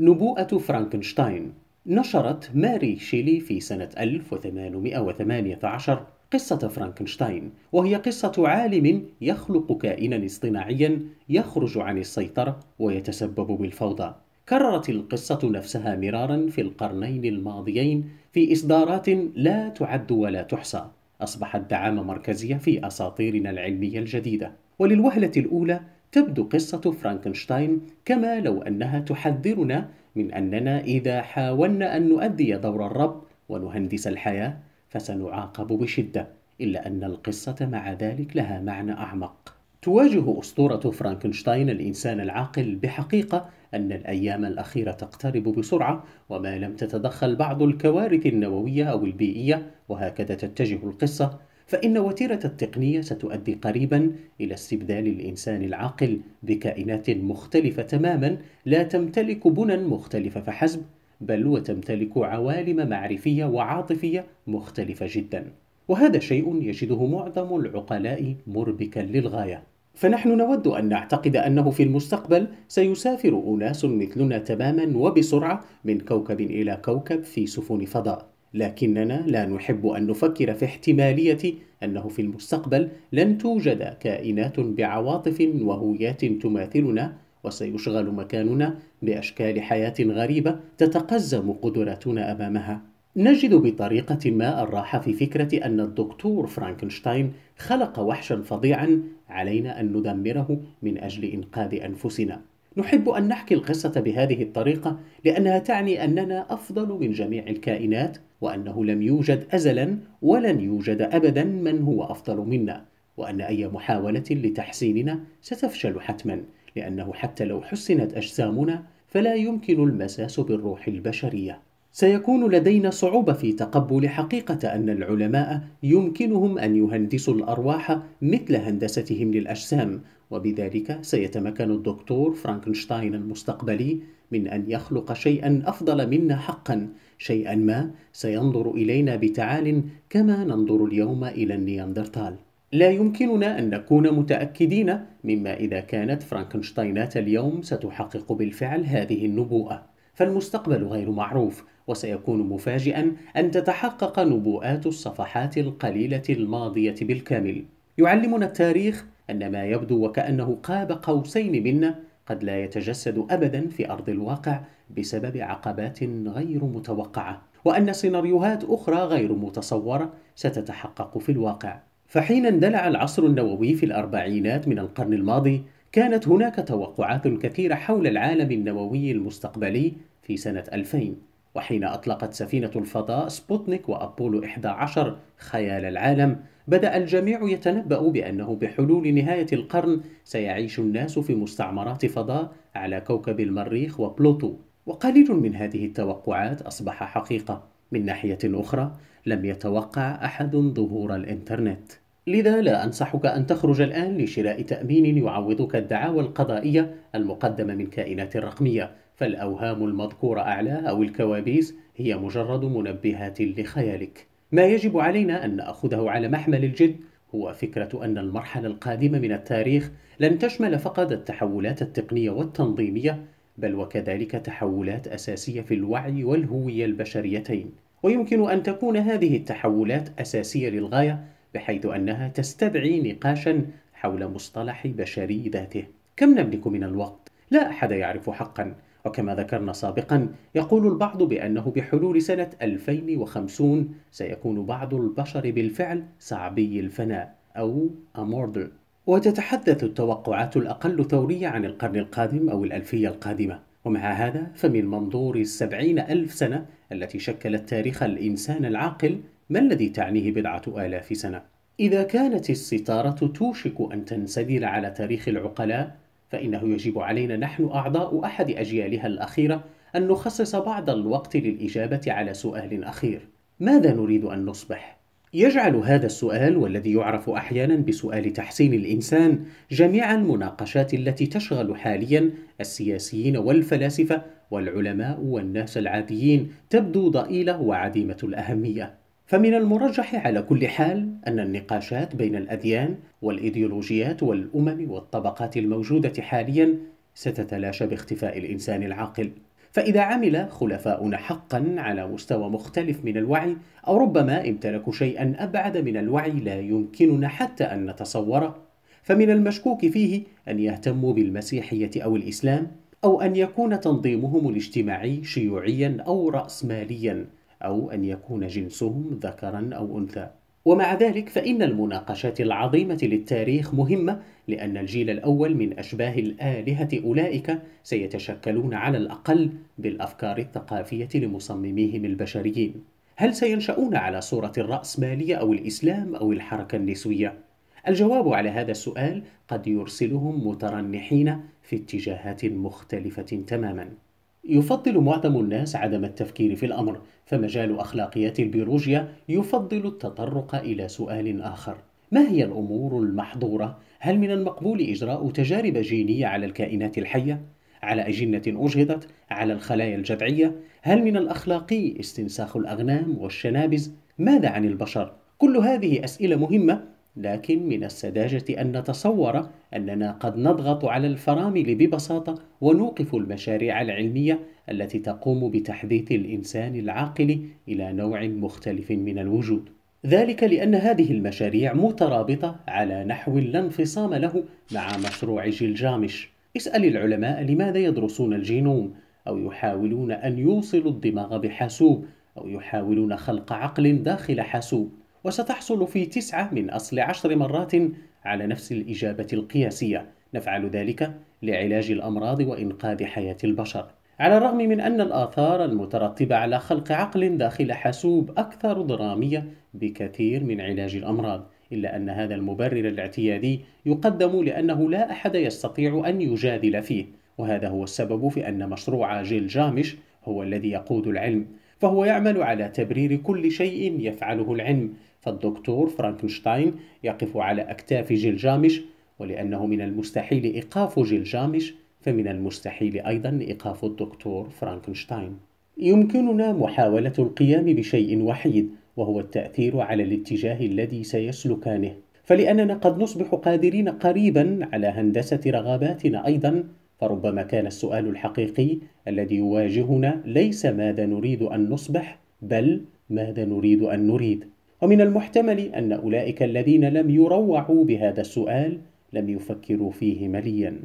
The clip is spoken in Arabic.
نبوءة فرانكنشتاين نشرت ماري شيلي في سنة 1818 قصة فرانكنشتاين وهي قصة عالم يخلق كائنا اصطناعيا يخرج عن السيطرة ويتسبب بالفوضى كررت القصة نفسها مرارا في القرنين الماضيين في إصدارات لا تعد ولا تحصى أصبحت دعامة مركزية في أساطيرنا العلمية الجديدة وللوهلة الأولى تبدو قصة فرانكنشتاين كما لو أنها تحذرنا من أننا إذا حاولنا أن نؤدي دور الرب ونهندس الحياة فسنعاقب بشدة إلا أن القصة مع ذلك لها معنى أعمق تواجه أسطورة فرانكنشتاين الإنسان العاقل بحقيقة أن الأيام الأخيرة تقترب بسرعة وما لم تتدخل بعض الكوارث النووية أو البيئية وهكذا تتجه القصة فإن وتيرة التقنية ستؤدي قريبا إلى استبدال الإنسان العاقل بكائنات مختلفة تماما لا تمتلك بنى مختلفة فحسب بل وتمتلك عوالم معرفية وعاطفية مختلفة جدا وهذا شيء يجده معظم العقلاء مربكا للغاية فنحن نود أن نعتقد أنه في المستقبل سيسافر أناس مثلنا تماما وبسرعة من كوكب إلى كوكب في سفن فضاء لكننا لا نحب أن نفكر في احتمالية أنه في المستقبل لن توجد كائنات بعواطف وهويات تماثلنا وسيشغل مكاننا بأشكال حياة غريبة تتقزم قدراتنا أمامها. نجد بطريقة ما الراحة في فكرة أن الدكتور فرانكنشتاين خلق وحشا فظيعا علينا أن ندمره من أجل إنقاذ أنفسنا. نحب أن نحكي القصة بهذه الطريقة لأنها تعني أننا أفضل من جميع الكائنات وأنه لم يوجد أزلا ولن يوجد أبدا من هو أفضل منا وأن أي محاولة لتحسيننا ستفشل حتما لأنه حتى لو حسنت أجسامنا فلا يمكن المساس بالروح البشرية سيكون لدينا صعوبة في تقبل حقيقة أن العلماء يمكنهم أن يهندسوا الأرواح مثل هندستهم للأجسام وبذلك سيتمكن الدكتور فرانكنشتاين المستقبلي من أن يخلق شيئا أفضل منا حقا شيئا ما سينظر إلينا بتعال كما ننظر اليوم إلى النياندرتال لا يمكننا أن نكون متأكدين مما إذا كانت فرانكنشتاينات اليوم ستحقق بالفعل هذه النبوءة فالمستقبل غير معروف وسيكون مفاجئا أن تتحقق نبوءات الصفحات القليلة الماضية بالكامل يعلمنا التاريخ أن ما يبدو وكأنه قاب قوسين منا قد لا يتجسد ابدا في ارض الواقع بسبب عقبات غير متوقعه وان سيناريوهات اخرى غير متصوره ستتحقق في الواقع فحين اندلع العصر النووي في الاربعينات من القرن الماضي كانت هناك توقعات كثيره حول العالم النووي المستقبلي في سنه 2000 وحين أطلقت سفينة الفضاء سبوتنيك وأبولو 11 خيال العالم بدأ الجميع يتنبأ بأنه بحلول نهاية القرن سيعيش الناس في مستعمرات فضاء على كوكب المريخ وبلوتو وقليل من هذه التوقعات أصبح حقيقة من ناحية أخرى لم يتوقع أحد ظهور الإنترنت لذا لا أنصحك أن تخرج الآن لشراء تأمين يعوضك الدعاوى القضائية المقدمة من كائنات رقمية فالأوهام المذكورة أعلى أو الكوابيس هي مجرد منبهات لخيالك ما يجب علينا أن نأخذه على محمل الجد هو فكرة أن المرحلة القادمة من التاريخ لن تشمل فقط التحولات التقنية والتنظيمية بل وكذلك تحولات أساسية في الوعي والهوية البشريتين ويمكن أن تكون هذه التحولات أساسية للغاية بحيث أنها تستدعي نقاشا حول مصطلح بشري ذاته كم نملك من الوقت؟ لا أحد يعرف حقا وكما ذكرنا سابقا يقول البعض بأنه بحلول سنة 2050 سيكون بعض البشر بالفعل صعبي الفناء أو أموردل وتتحدث التوقعات الأقل ثورية عن القرن القادم أو الألفية القادمة ومع هذا فمن منظور السبعين ألف سنة التي شكلت تاريخ الإنسان العاقل ما الذي تعنيه بضعة آلاف سنة؟ إذا كانت الستارة توشك أن تنسدل على تاريخ العقلاء فإنه يجب علينا نحن أعضاء أحد أجيالها الأخيرة أن نخصص بعض الوقت للإجابة على سؤال أخير ماذا نريد أن نصبح؟ يجعل هذا السؤال والذي يعرف أحيانا بسؤال تحسين الإنسان جميع المناقشات التي تشغل حاليا السياسيين والفلاسفة والعلماء والناس العاديين تبدو ضئيلة وعديمة الأهمية فمن المرجح على كل حال أن النقاشات بين الأديان والإيديولوجيات والأمم والطبقات الموجودة حاليا ستتلاشى باختفاء الإنسان العاقل فإذا عمل خلفاؤنا حقا على مستوى مختلف من الوعي أو ربما امتلكوا شيئا أبعد من الوعي لا يمكننا حتى أن نتصوره فمن المشكوك فيه أن يهتموا بالمسيحية أو الإسلام أو أن يكون تنظيمهم الاجتماعي شيوعيا أو رأسماليا أو أن يكون جنسهم ذكرا أو أنثى ومع ذلك فإن المناقشات العظيمة للتاريخ مهمة لأن الجيل الأول من أشباه الآلهة أولئك سيتشكلون على الأقل بالأفكار الثقافية لمصمميهم البشريين هل سينشأون على صورة الرأسمالية أو الإسلام أو الحركة النسوية؟ الجواب على هذا السؤال قد يرسلهم مترنحين في اتجاهات مختلفة تماماً يفضل معظم الناس عدم التفكير في الأمر فمجال أخلاقيات البيولوجيا يفضل التطرق إلى سؤال آخر ما هي الأمور المحظورة؟ هل من المقبول إجراء تجارب جينية على الكائنات الحية؟ على أجنة أجهضت؟ على الخلايا الجذعية؟ هل من الأخلاقي استنساخ الأغنام والشنابز؟ ماذا عن البشر؟ كل هذه أسئلة مهمة لكن من السذاجة أن نتصور أننا قد نضغط على الفرامل ببساطة ونوقف المشاريع العلمية التي تقوم بتحديث الإنسان العاقل إلى نوع مختلف من الوجود. ذلك لأن هذه المشاريع مترابطة على نحو لا انفصام له مع مشروع جلجامش. اسأل العلماء لماذا يدرسون الجينوم أو يحاولون أن يوصلوا الدماغ بحاسوب أو يحاولون خلق عقل داخل حاسوب. وستحصل في تسعة من أصل عشر مرات على نفس الإجابة القياسية نفعل ذلك لعلاج الأمراض وإنقاذ حياة البشر على الرغم من أن الآثار المترتبة على خلق عقل داخل حاسوب أكثر درامية بكثير من علاج الأمراض إلا أن هذا المبرر الاعتيادي يقدم لأنه لا أحد يستطيع أن يجادل فيه وهذا هو السبب في أن مشروع جيل جامش هو الذي يقود العلم فهو يعمل على تبرير كل شيء يفعله العلم فالدكتور فرانكنشتاين يقف على أكتاف جلجامش ولأنه من المستحيل إيقاف جلجامش فمن المستحيل أيضا إيقاف الدكتور فرانكنشتاين يمكننا محاولة القيام بشيء وحيد وهو التأثير على الاتجاه الذي سيسلكانه فلأننا قد نصبح قادرين قريبا على هندسة رغباتنا أيضا فربما كان السؤال الحقيقي الذي يواجهنا ليس ماذا نريد أن نصبح بل ماذا نريد أن نريد ومن المحتمل أن أولئك الذين لم يروعوا بهذا السؤال لم يفكروا فيه ملياً